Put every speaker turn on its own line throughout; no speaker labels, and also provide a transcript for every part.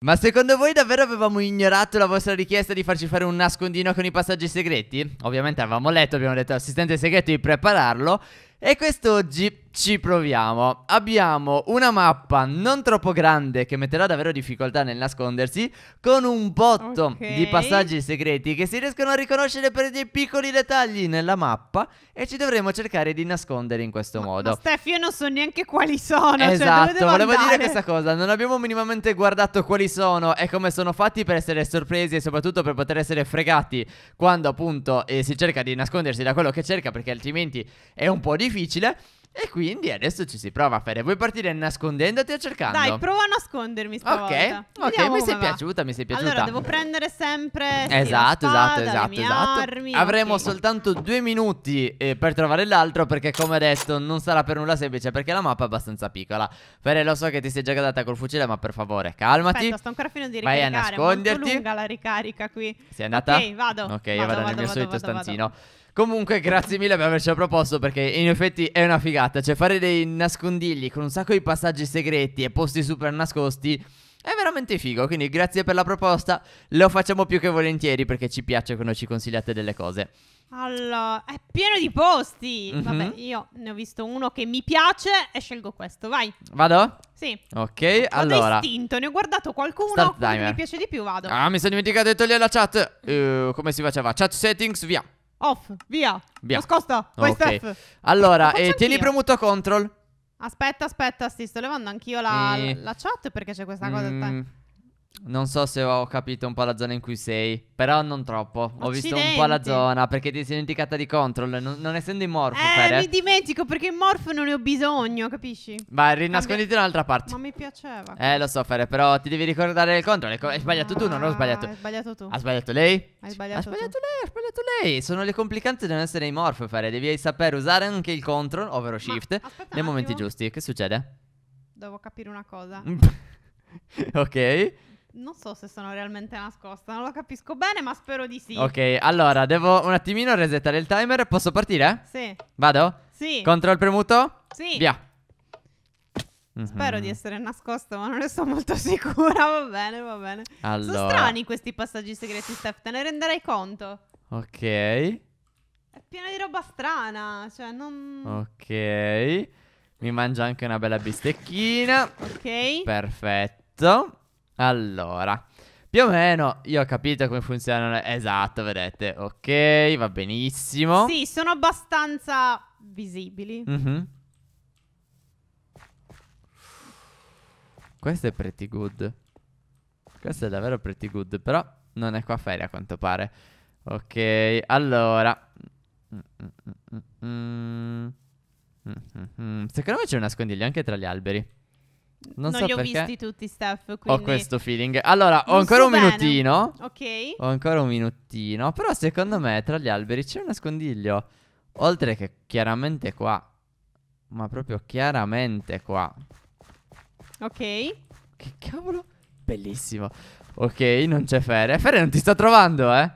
Ma secondo voi davvero avevamo ignorato la vostra richiesta di farci fare un nascondino con i passaggi segreti? Ovviamente avevamo letto, abbiamo detto all'assistente segreto di prepararlo e quest'oggi ci proviamo. Abbiamo una mappa non troppo grande che metterà davvero difficoltà nel nascondersi, con un botto okay. di passaggi segreti che si riescono a riconoscere per dei piccoli dettagli nella mappa e ci dovremo cercare di nascondere in questo ma, modo. Ma
Steph, io non so neanche quali sono. Cioè, esatto, cioè volevo andare? dire questa
cosa. Non abbiamo minimamente guardato quali sono e come sono fatti per essere sorpresi e soprattutto per poter essere fregati quando appunto eh, si cerca di nascondersi da quello che cerca perché altrimenti è un po' difficile. E quindi adesso ci si prova a fare. Vuoi partire nascondendoti o cercando? Dai, prova
a nascondermi stavolta. Ok, okay mi sei va.
piaciuta, mi sei piaciuta. Allora, devo prendere sempre Esatto, spada, esatto, esatto, esatto, Armi, Avremo okay. soltanto due minuti eh, per trovare l'altro perché come adesso non sarà per nulla semplice perché la mappa è abbastanza piccola. Fere, lo so che ti sei già cadata col fucile, ma per favore, calmati. Aspetta, sto ancora finendo di ricaricare. Vai a nasconderti. È molto lunga
la ricarica qui. Sei andata? Ok, vado. Ok, vado, io vado, vado nel mio vado, solito stanzino.
Comunque, grazie mille per averci proposto perché in effetti è una figata. Cioè, fare dei nascondigli con un sacco di passaggi segreti e posti super nascosti. È veramente figo, quindi grazie per la proposta. Lo facciamo più che volentieri perché ci piace quando ci consigliate delle cose.
Allora, è pieno di posti. Mm-hmm. Vabbè, io ne ho visto uno che mi piace e scelgo questo. Vai. Vado? Sì.
Ok, vado allora.
istinto, ne ho guardato qualcuno che mi piace di più, vado. Ah,
mi sono dimenticato di togliere la chat. Uh, come si faceva? Chat settings, via.
Off, via. via. Nascosta, vai okay. Steph. Allora, eh, tieni
premuto control.
Aspetta, aspetta, sì, sto levando anch'io la, e... la, chat perché c'è questa cosa. Mm.
Non so se ho capito un po' la zona in cui sei, però non troppo. Accidenti. Ho visto un po' la zona perché ti sei dimenticata di control. Non, non essendo in morfo, eh, Pere. mi
dimentico perché in morfo non ne ho bisogno, capisci? Vai, rinasconditi da un'altra parte. Ma mi piaceva. Eh,
lo so, fare, però ti devi ricordare il control. Hai sbagliato ah, tu, non ho ah, sbagliato. Hai sbagliato tu. Ha sbagliato lei?
Hai sbagliato, ha sbagliato tu. lei, ha sbagliato lei.
Sono le complicanze di non essere in morfo, fare. Devi sapere usare anche il control, ovvero shift, Ma, nei momenti giusti. Che succede?
Devo capire una cosa.
ok.
Non so se sono realmente nascosta, non lo capisco bene, ma spero di sì. Ok,
allora devo un attimino resettare il timer. Posso partire? Sì. Vado? Sì. Control premuto? Sì. Via. Spero mm -hmm.
di mhm. essere nascosta, ma non ne sono molto sicura. Va bene, va bene.
Allora. Sono strani
questi passaggi segreti, Steph. Te ne renderai conto.
Ok. È
pieno di roba strana. Cioè, non.
Ok. Mi mangia anche una bella bistecchina. Ok. Perfetto. Allora, più o meno io ho capito come funzionano. Esatto, vedete. Ok, va benissimo. Sì,
sono abbastanza visibili. Mm-hmm.
Questo è pretty good. Questo è davvero pretty good, però non è qua feria a quanto pare. Ok, allora. Mm-hmm. Secondo me c'è un nascondiglio anche tra gli alberi. Non, non so li ho visti
tutti, Steph. Quindi... Ho questo
feeling. Allora, ho non ancora un bene. minutino. Ok. Ho ancora un minutino. Però secondo me tra gli alberi c'è un nascondiglio. Oltre che chiaramente qua. Ma proprio chiaramente qua.
Ok. Che cavolo? Bellissimo.
Ok, non c'è Fere. Fere non ti sta trovando, eh?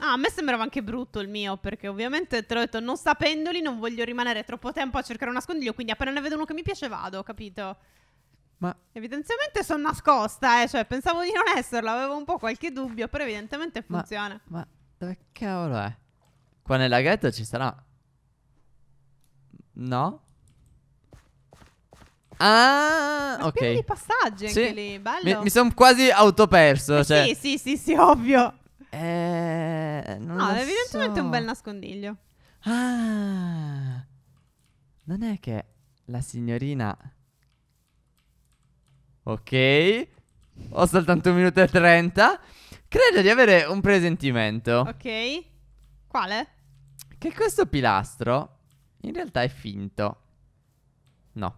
Ah, a me sembrava anche brutto il mio, perché ovviamente te l'ho detto, non sapendoli non voglio rimanere troppo tempo a cercare un nascondiglio, quindi appena ne vedo uno che mi piace vado, capito? Ma evidentemente sono nascosta, eh, cioè pensavo di non esserlo, avevo un po' qualche dubbio, però evidentemente funziona. Ma, ma
dove cavolo è? Qua nel laghetto ci sarà... No? Ah, ma ok. di passaggi anche sì. lì, bello. Mi, mi sono quasi autoperso, eh cioè... Sì,
sì, sì, sì, ovvio.
Eh, no, evidentemente so. un bel
nascondiglio. Ah.
Non è che la signorina Ok. Ho soltanto un minuto e trenta. Credo di avere un presentimento.
Ok. Quale?
Che questo pilastro in realtà è finto. No.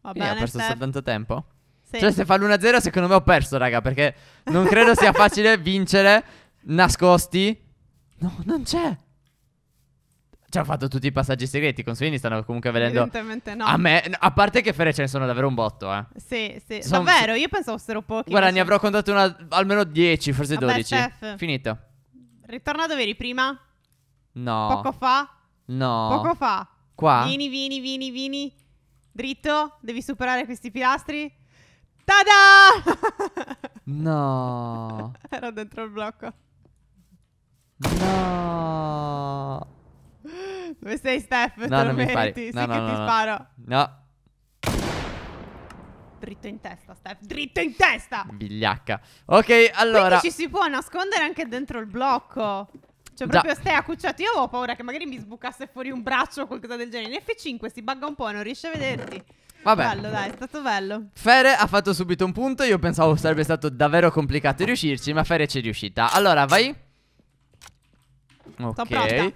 Va Quindi Ho perso Steph. soltanto tempo. Sì. Cioè, se fa
l'1-0, secondo me ho perso, raga. Perché non credo sia facile vincere nascosti.
No, non c'è.
Ci hanno fatto tutti i passaggi segreti. I consulini stanno comunque vedendo. Evidentemente no. A me, a parte che Fere ce ne sono davvero un botto, eh.
Sì, sì. Sono... Davvero, io pensavo fossero pochi. Guarda, ne sono... avrò
contato una, almeno 10, forse 12. Steph. Finito.
Ritorna dove eri prima?
No. Poco fa? No. Poco fa? Qua? Vieni,
vieni, vieni, vieni. Dritto, devi superare questi pilastri. Tada!
no.
Ero dentro il blocco. No. Dove sei, Steph? No, non mi metti. sì no, che no, ti no. sparo. No. Dritto in testa, Steph. Dritto in testa. Bigliacca.
Ok, allora. Quindi ci si
può nascondere anche dentro il blocco. Cioè, proprio stai accucciato. Io avevo paura che magari mi sbucasse fuori un braccio o qualcosa del genere. In F5 si bugga un po', non riesce a vederti.
Vabbè. Bello, dai, è
stato bello.
Fere ha fatto subito un punto. Io pensavo sarebbe stato davvero complicato riuscirci, ma Fere ci è riuscita. Allora, vai. Ok.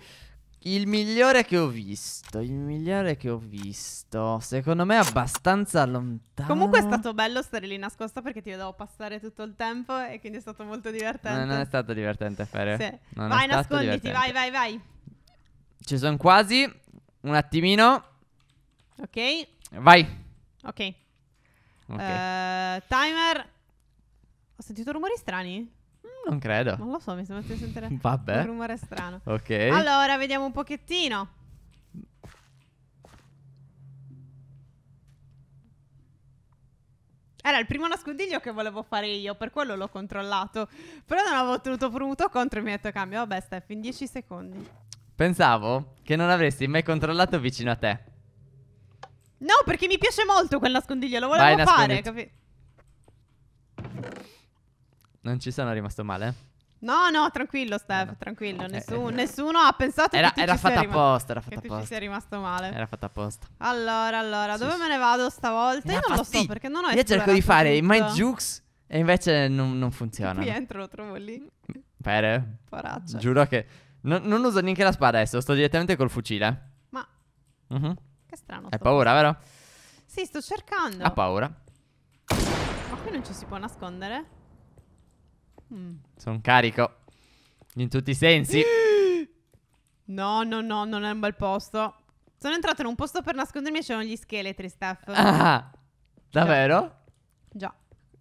Il migliore che ho visto, il migliore che ho visto. Secondo me è abbastanza lontano. Comunque è stato
bello stare lì nascosta perché ti vedevo passare tutto il tempo e quindi è stato molto divertente. non è
stato divertente, Fere. Sì. Non vai, nasconditi, vai, vai, vai. Ci sono quasi. Un attimino.
Ok. Vai. Ok. okay. Uh, timer. Ho sentito rumori strani? Non credo. Non lo so, mi sembra di sentire Vabbè. un rumore strano. Ok. Allora, vediamo un pochettino. Era il primo nascondiglio che volevo fare io, per quello l'ho controllato. Però non avevo tenuto premuto contro e mi ha detto cambio. Vabbè, Steph, in 10 secondi.
Pensavo che non avresti mai controllato vicino a te.
No, perché mi piace molto quel nascondiglio, lo volevo Vai, fare. Capi-
non ci sono rimasto male?
No, no, tranquillo, Steph, no. tranquillo. Nessun, nessuno ha pensato era, che era fatta apposta. Era fatta apposta. Che tu ci rimasto male. Era fatta apposta. Allora, allora, dove sì, me ne vado stavolta? Io non lo so perché non ho Io cerco di fare i mind Jukes
e invece non, non funziona. Qui
entro, lo trovo lì.
Pere. Poraccia. Giuro che. No, non uso neanche la spada adesso, sto direttamente col fucile. Ma. Uh-huh. Che strano. Hai paura, vero?
Sì, sto cercando. Ha paura. Ma qui non ci si può nascondere?
Mm. Sono carico. In tutti i sensi.
No, no, no, non è un bel posto. Sono entrato in un posto per nascondermi e c'erano gli scheletri, Steph. Ah,
davvero?
Già.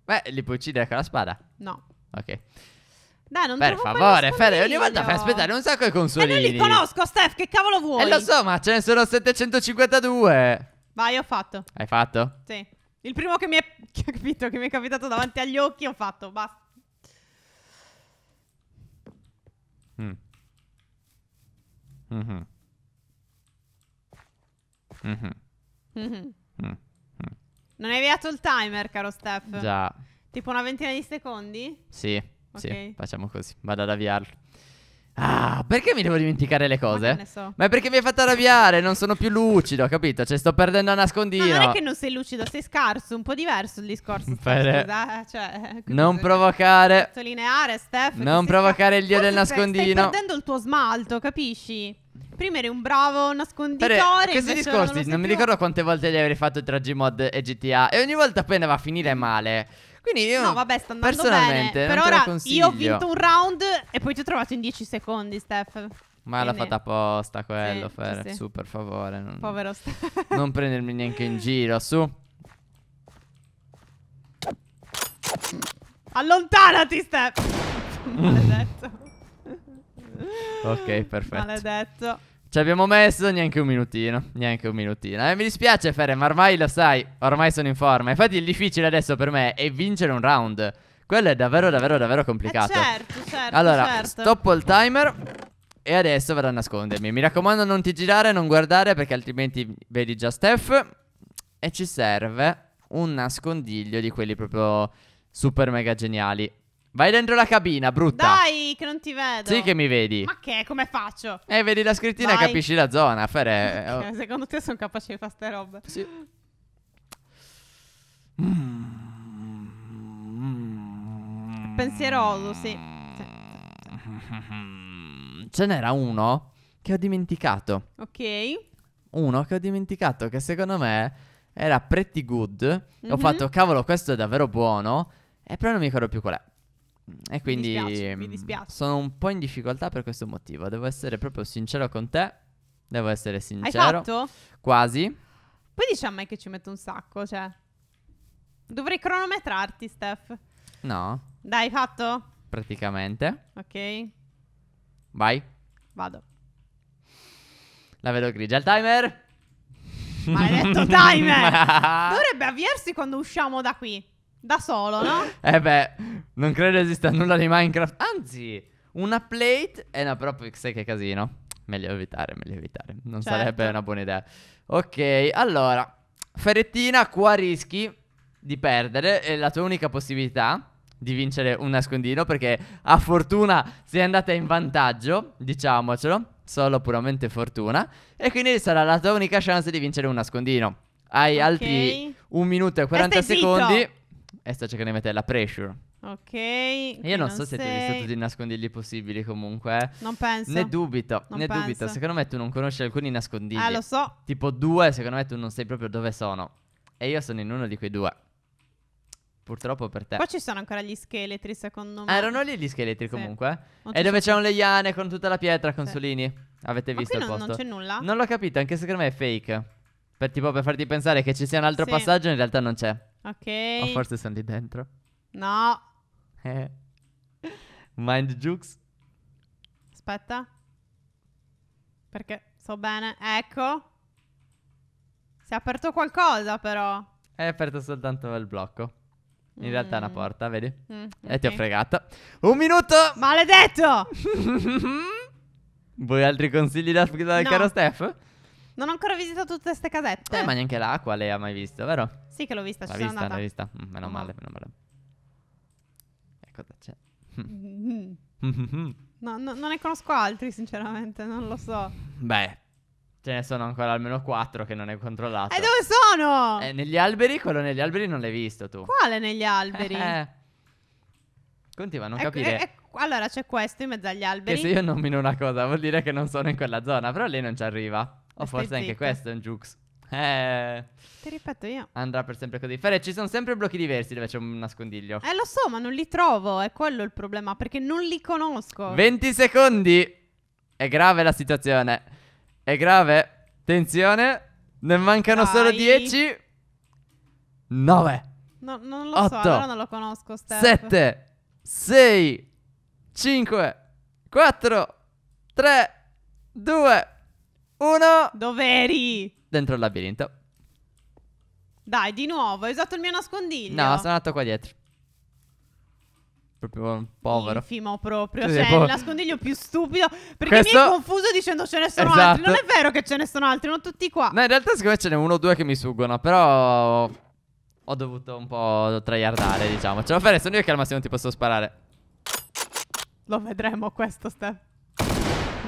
Beh, li
puoi uccidere con la spada? No. Ok.
Dai, non per favore, Fede, ogni volta fai aspettare
un sacco i consolini. E non li conosco,
Steph, che cavolo vuoi? E eh, lo so,
ma ce ne sono 752.
Vai, ho fatto. Hai fatto? Sì. Il primo che mi è, che che mi è capitato davanti agli occhi, ho fatto, basta.
Mm. Mm-hmm. Mm-hmm.
Mm-hmm. mm-hmm. Non hai avviato il timer, caro Steph? Già. Tipo una ventina di secondi? Sì, okay. sì,
facciamo così. Vado ad avviarlo. Ah, perché mi devo dimenticare le cose? Ma, che ne so. Ma è perché mi hai fatto arrabbiare, non sono più lucido, capito? Cioè, sto perdendo a nascondino. Ma non è che
non sei lucido, sei scarso, un po' diverso il discorso. Per... Scusa, eh, cioè,
non provocare.
Sottolineare, Steph. Non
provocare il dio del nascondino. Stai perdendo
il tuo smalto, capisci? Prima eri un bravo nasconditore. Pare, questi discorsi non, non mi
ricordo quante volte li avrei fatto tra Gmod e GTA. E ogni volta appena va a finire male.
Quindi io. No, vabbè, sta andando bene. Per ora io ho vinto un round e poi ti ho trovato in 10 secondi, Steph. Ma Quindi... l'ha fatta
apposta quello, sì, Fer. Sì. Su, per favore. Non... Povero
Steph.
non prendermi neanche in giro, su.
Allontanati, Steph. Maledetto.
ok, perfetto. Maledetto. Ci abbiamo messo neanche un minutino, neanche un minutino. Eh, mi dispiace Ferre, ma ormai lo sai, ormai sono in forma. Infatti il difficile adesso per me è vincere un round. Quello è davvero, davvero, davvero complicato. Eh certo, certo, Allora, certo. stoppo il timer e adesso vado a nascondermi. Mi raccomando non ti girare, non guardare perché altrimenti vedi già Steph. E ci serve un nascondiglio di quelli proprio super mega geniali. Vai dentro la cabina, brutta.
Dai, che non ti vedo. Sì che
mi vedi. Ma
che? Come faccio? Eh, vedi la scrittina e capisci
la zona, Fere. Eh, okay,
oh. secondo te sono capace di fare ste robe? Sì. Pensieroso, sì. sì.
Ce n'era uno che ho dimenticato. Ok. Uno che ho dimenticato che secondo me era pretty good. Mm-hmm. Ho mhm. fatto, cavolo, questo è davvero buono. E però non mi ricordo più qual è. E quindi mi dispiace, mi mm, dispiace. sono un po' in difficoltà per questo motivo. Devo essere proprio sincero con te. Devo essere sincero. Hai fatto? Quasi.
Poi dici a me che ci metto un sacco, cioè. Dovrei cronometrarti, Steph. No. Dai, fatto?
Praticamente. Ok. Vai. Vado. La vedo grigia. Il timer. Maledetto timer.
Dovrebbe avviarsi quando usciamo da qui. Da solo, no?
eh beh, non credo esista nulla di Minecraft. Anzi, una plate... Eh no, però sai che casino. Meglio evitare, meglio evitare. Non certo. sarebbe una buona idea. Ok, allora. Ferrettina, qua rischi di perdere. È la tua unica possibilità di vincere un nascondino perché a fortuna sei andata in vantaggio, diciamocelo, solo puramente fortuna e quindi sarà la tua unica chance di vincere un nascondino. Hai okay. altri 1 minuto e 40 e secondi. Zitto. E c'è cercando di mettere la pressure.
Ok. Io non so sei. se tu hai visto tutti
i nascondigli possibili comunque. Eh. Non penso. Ne dubito, non ne penso. dubito. Secondo me tu non conosci alcuni nascondigli. Ah, lo so. Tipo due, secondo me tu non sai proprio dove sono. E io sono in uno di quei due. Purtroppo per te. Poi ci
sono ancora gli scheletri, secondo me. Ah, erano
lì gli scheletri sì. comunque. Eh. E dove c'è un leiane con tutta la pietra, con sì. solini. Avete Ma visto il non, posto? Non c'è nulla. Non l'ho capito, anche secondo me è fake. Per, tipo, per farti pensare che ci sia un altro sì. passaggio, in realtà non c'è. Ok. O forse sono lì dentro. No. Eh. Mind Jukes.
Aspetta. Perché so bene. Ecco. Si è aperto qualcosa però.
È aperto soltanto il blocco. In mm. realtà è una mm. porta, vedi? Mm, okay. E ti ho fregato. Un minuto!
Maledetto!
Vuoi altri consigli da, da no. caro Steph?
Non ho ancora visitato tutte queste casette. Eh, ma
neanche l'acqua lei ha mai visto, vero? Sì, che l'ho vista. L'ha vista, l'ha vista. Mm, meno mm. male, meno male. E cosa c'è?
no, no, non ne conosco altri, sinceramente, non lo so.
Beh, ce ne sono ancora almeno quattro che non hai controllato. E dove sono? Eh, negli alberi, quello negli alberi non l'hai visto tu.
Quale negli alberi? Eh. eh.
Continua a non ecco, capire. Eh,
ecco, allora c'è questo in mezzo agli alberi. Che se io nomino
una cosa vuol dire che non sono in quella zona, però lei non ci arriva. O forse zitto. anche questo è un jukes. Eh.
Ti ripeto io.
Andrà per sempre così. Fere, ci sono sempre blocchi diversi dove c'è un nascondiglio. Eh,
lo so, ma non li trovo. È quello il problema. Perché non li conosco. 20
secondi. È grave la situazione. È grave. Attenzione. Ne mancano Dai. solo 10. 9.
No, non lo 8, so, allora non lo conosco. Steph. 7,
6, 5, 4,
3, 2, uno.
Dov'eri? Dentro il labirinto.
Dai, di nuovo, hai usato il mio nascondiglio. No,
sono andato qua dietro. Proprio un povero.
Infimo proprio. cioè, po il nascondiglio più stupido. Perché Questo... mi hai confuso dicendo ce ne sono esatto. altri. Non è vero che ce ne sono altri, non tutti qua. No, in realtà
secondo me ce n'è uno o due che mi suggono, però... Ho dovuto un po' traiardare, diciamo. Ce l'ho farei, sono io che al massimo ti posso sparare.
Lo vedremo questo, Steph.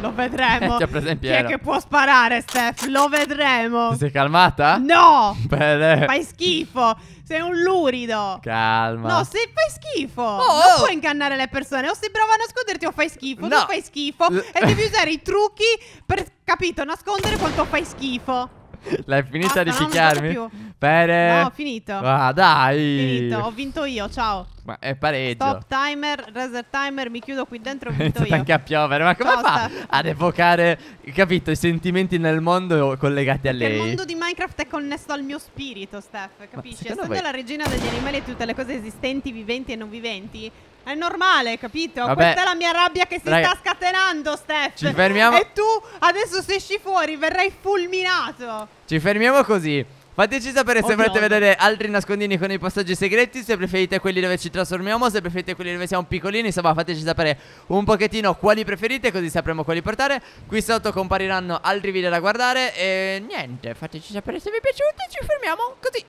Lo vedremo. cioè, per esempio, Chi è che può sparare, Steph? Lo vedremo. Ti
sei calmata?
No!
Bene. Fai
schifo. Sei un lurido.
Calma. No,
se fai schifo. Oh, non oh. puoi ingannare le persone. O se bravo a nasconderti o fai schifo. No. Tu fai schifo. e devi usare i trucchi per, capito, nascondere quanto fai schifo.
L'hai finita Basta, di picchiarmi? No, Bene. No, finito. Ah, dai. Finito. Ho
vinto io. Ciao.
Ma è pareggio. Stop
timer, reset timer, mi chiudo qui dentro e vinto
io. anche a piovere, ma come Costa. fa ad evocare, capito, i sentimenti nel mondo collegati a lei? Perché il mondo
di Minecraft è connesso al mio spirito, Steph, capisci? Essendo voi... la regina degli animali e tutte le cose esistenti, viventi e non viventi, è normale, capito? Vabbè. Questa è la mia rabbia che si Raga. sta scatenando, Steph. Ci fermiamo. E tu adesso se esci fuori verrai fulminato.
Ci fermiamo così. Fateci sapere se volete vedere altri nascondini con i passaggi segreti, se preferite quelli dove ci trasformiamo, se preferite quelli dove siamo piccolini, insomma fateci sapere un pochettino quali preferite così sapremo quali portare. Qui sotto compariranno altri video da guardare e niente, fateci sapere
se vi è piaciuto e ci fermiamo così.